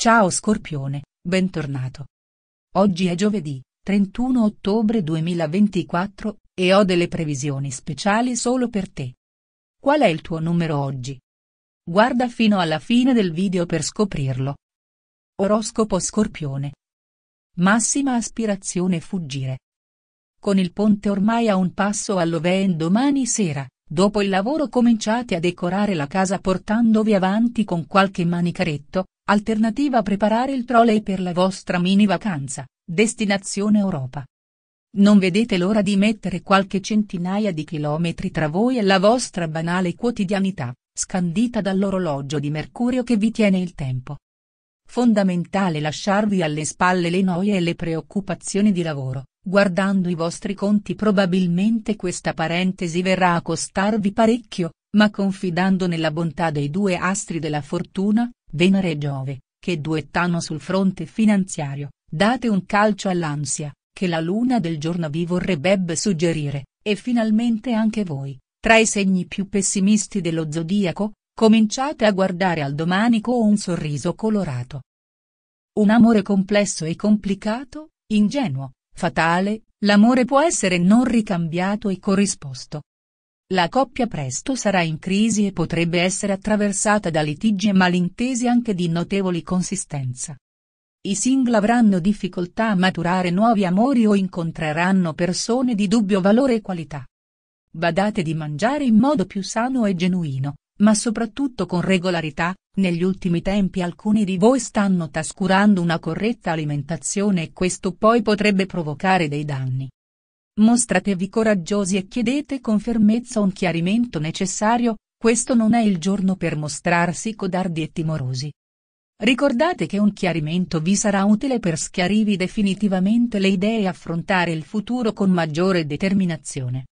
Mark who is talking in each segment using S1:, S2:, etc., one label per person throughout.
S1: Ciao Scorpione, bentornato. Oggi è giovedì, 31 ottobre 2024, e ho delle previsioni speciali solo per te. Qual è il tuo numero oggi? Guarda fino alla fine del video per scoprirlo. Oroscopo Scorpione. Massima aspirazione fuggire. Con il ponte ormai a un passo all'Oven domani sera, dopo il lavoro cominciate a decorare la casa portandovi avanti con qualche manicaretto, Alternativa preparare il trolley per la vostra mini vacanza, destinazione Europa. Non vedete l'ora di mettere qualche centinaia di chilometri tra voi e la vostra banale quotidianità, scandita dall'orologio di Mercurio che vi tiene il tempo. Fondamentale lasciarvi alle spalle le noie e le preoccupazioni di lavoro, guardando i vostri conti probabilmente questa parentesi verrà a costarvi parecchio, ma confidando nella bontà dei due astri della fortuna, Venere e Giove, che duettano sul fronte finanziario, date un calcio all'ansia, che la luna del giorno vi vorrebbe suggerire, e finalmente anche voi, tra i segni più pessimisti dello zodiaco, cominciate a guardare al domani con un sorriso colorato. Un amore complesso e complicato, ingenuo, fatale, l'amore può essere non ricambiato e corrisposto, la coppia presto sarà in crisi e potrebbe essere attraversata da litigi e malintesi anche di notevoli consistenza. I single avranno difficoltà a maturare nuovi amori o incontreranno persone di dubbio valore e qualità. Badate di mangiare in modo più sano e genuino, ma soprattutto con regolarità, negli ultimi tempi alcuni di voi stanno trascurando una corretta alimentazione e questo poi potrebbe provocare dei danni. Mostratevi coraggiosi e chiedete con fermezza un chiarimento necessario, questo non è il giorno per mostrarsi codardi e timorosi. Ricordate che un chiarimento vi sarà utile per schiarirvi definitivamente le idee e affrontare il futuro con maggiore determinazione.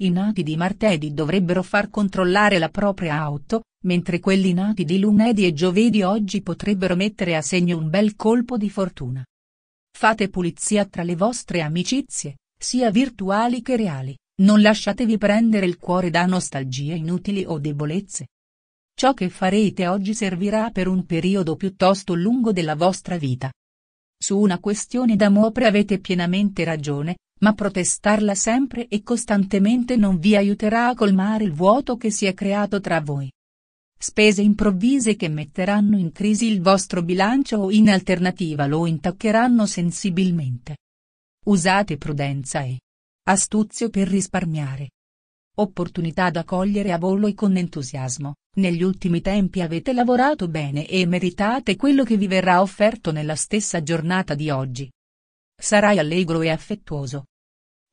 S1: I nati di martedì dovrebbero far controllare la propria auto, mentre quelli nati di lunedì e giovedì oggi potrebbero mettere a segno un bel colpo di fortuna. Fate pulizia tra le vostre amicizie, sia virtuali che reali, non lasciatevi prendere il cuore da nostalgie inutili o debolezze. Ciò che farete oggi servirà per un periodo piuttosto lungo della vostra vita. Su una questione d'amore avete pienamente ragione, ma protestarla sempre e costantemente non vi aiuterà a colmare il vuoto che si è creato tra voi. Spese improvvise che metteranno in crisi il vostro bilancio o in alternativa lo intaccheranno sensibilmente. Usate prudenza e astuzio per risparmiare. Opportunità da cogliere a volo e con entusiasmo. Negli ultimi tempi avete lavorato bene e meritate quello che vi verrà offerto nella stessa giornata di oggi. Sarai allegro e affettuoso.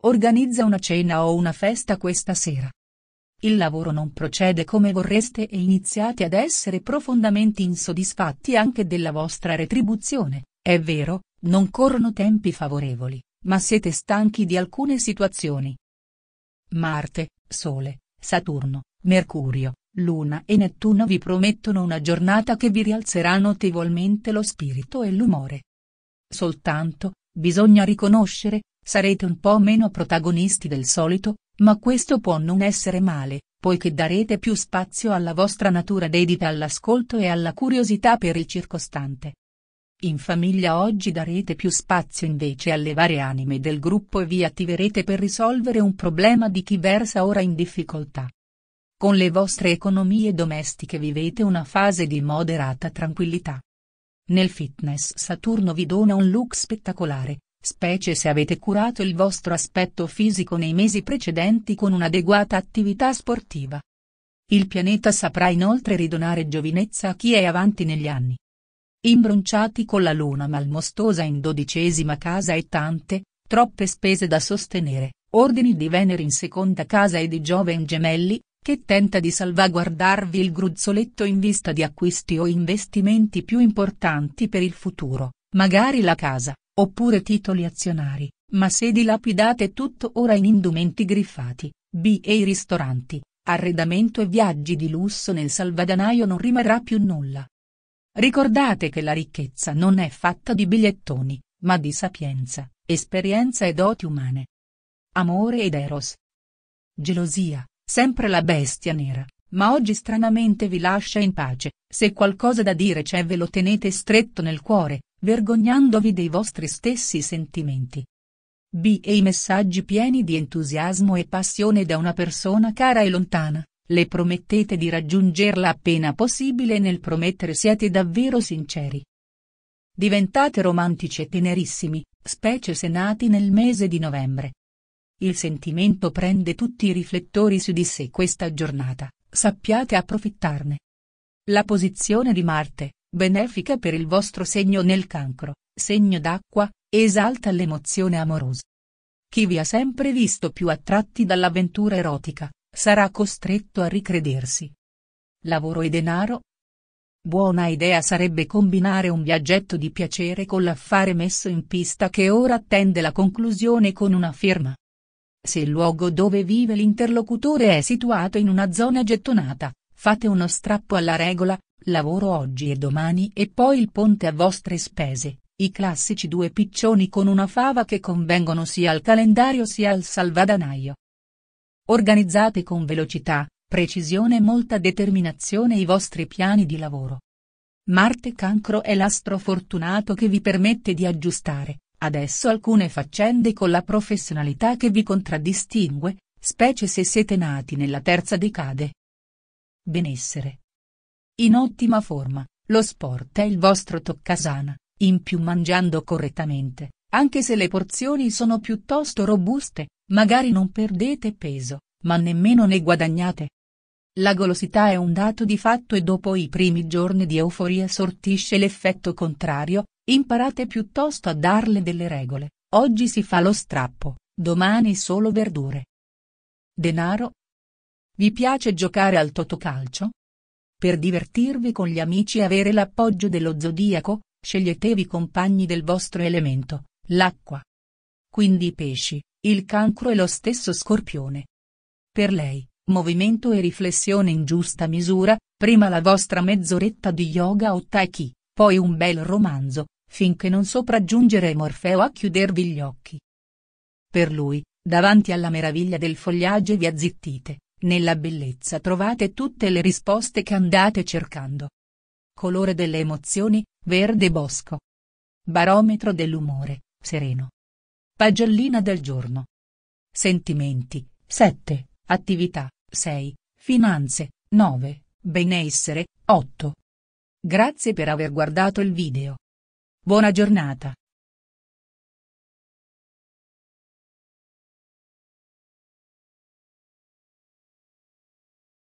S1: Organizza una cena o una festa questa sera. Il lavoro non procede come vorreste e iniziate ad essere profondamente insoddisfatti anche della vostra retribuzione, è vero, non corrono tempi favorevoli ma siete stanchi di alcune situazioni. Marte, Sole, Saturno, Mercurio, Luna e Nettuno vi promettono una giornata che vi rialzerà notevolmente lo spirito e l'umore. Soltanto, bisogna riconoscere, sarete un po' meno protagonisti del solito, ma questo può non essere male, poiché darete più spazio alla vostra natura dedita all'ascolto e alla curiosità per il circostante. In famiglia oggi darete più spazio invece alle varie anime del gruppo e vi attiverete per risolvere un problema di chi versa ora in difficoltà. Con le vostre economie domestiche vivete una fase di moderata tranquillità. Nel fitness Saturno vi dona un look spettacolare, specie se avete curato il vostro aspetto fisico nei mesi precedenti con un'adeguata attività sportiva. Il pianeta saprà inoltre ridonare giovinezza a chi è avanti negli anni Imbronciati con la luna malmostosa in dodicesima casa e tante, troppe spese da sostenere, ordini di Venere in seconda casa e di Giove in gemelli, che tenta di salvaguardarvi il gruzzoletto in vista di acquisti o investimenti più importanti per il futuro, magari la casa, oppure titoli azionari, ma se dilapidate tutto ora in indumenti griffati, b e i ristoranti, arredamento e viaggi di lusso nel salvadanaio non rimarrà più nulla. Ricordate che la ricchezza non è fatta di bigliettoni, ma di sapienza, esperienza e doti umane. Amore ed eros. Gelosia, sempre la bestia nera, ma oggi stranamente vi lascia in pace, se qualcosa da dire c'è ve lo tenete stretto nel cuore, vergognandovi dei vostri stessi sentimenti. B. E i messaggi pieni di entusiasmo e passione da una persona cara e lontana le promettete di raggiungerla appena possibile e nel promettere siete davvero sinceri. Diventate romantici e tenerissimi, specie se nati nel mese di novembre. Il sentimento prende tutti i riflettori su di sé questa giornata, sappiate approfittarne. La posizione di Marte, benefica per il vostro segno nel cancro, segno d'acqua, esalta l'emozione amorosa. Chi vi ha sempre visto più attratti dall'avventura erotica, Sarà costretto a ricredersi. Lavoro e denaro? Buona idea sarebbe combinare un viaggetto di piacere con l'affare messo in pista che ora attende la conclusione con una firma. Se il luogo dove vive l'interlocutore è situato in una zona gettonata, fate uno strappo alla regola, lavoro oggi e domani e poi il ponte a vostre spese, i classici due piccioni con una fava che convengono sia al calendario sia al salvadanaio. Organizzate con velocità, precisione e molta determinazione i vostri piani di lavoro. Marte Cancro è l'astro fortunato che vi permette di aggiustare, adesso alcune faccende con la professionalità che vi contraddistingue, specie se siete nati nella terza decade. Benessere. In ottima forma, lo sport è il vostro toccasana, in più mangiando correttamente, anche se le porzioni sono piuttosto robuste, Magari non perdete peso, ma nemmeno ne guadagnate. La golosità è un dato di fatto e dopo i primi giorni di euforia sortisce l'effetto contrario, imparate piuttosto a darle delle regole, oggi si fa lo strappo, domani solo verdure. Denaro? Vi piace giocare al totocalcio? Per divertirvi con gli amici e avere l'appoggio dello zodiaco, sceglietevi compagni del vostro elemento, l'acqua. Quindi pesci, il cancro e lo stesso scorpione. Per lei, movimento e riflessione in giusta misura, prima la vostra mezz'oretta di yoga o tai chi, poi un bel romanzo, finché non sopraggiungere Morfeo a chiudervi gli occhi. Per lui, davanti alla meraviglia del fogliaggio vi azzittite, nella bellezza trovate tutte le risposte che andate cercando. Colore delle emozioni, verde bosco. Barometro dell'umore, sereno. Pagellina del giorno. Sentimenti, 7, attività, 6, finanze, 9, benessere, 8. Grazie per aver guardato il video. Buona giornata.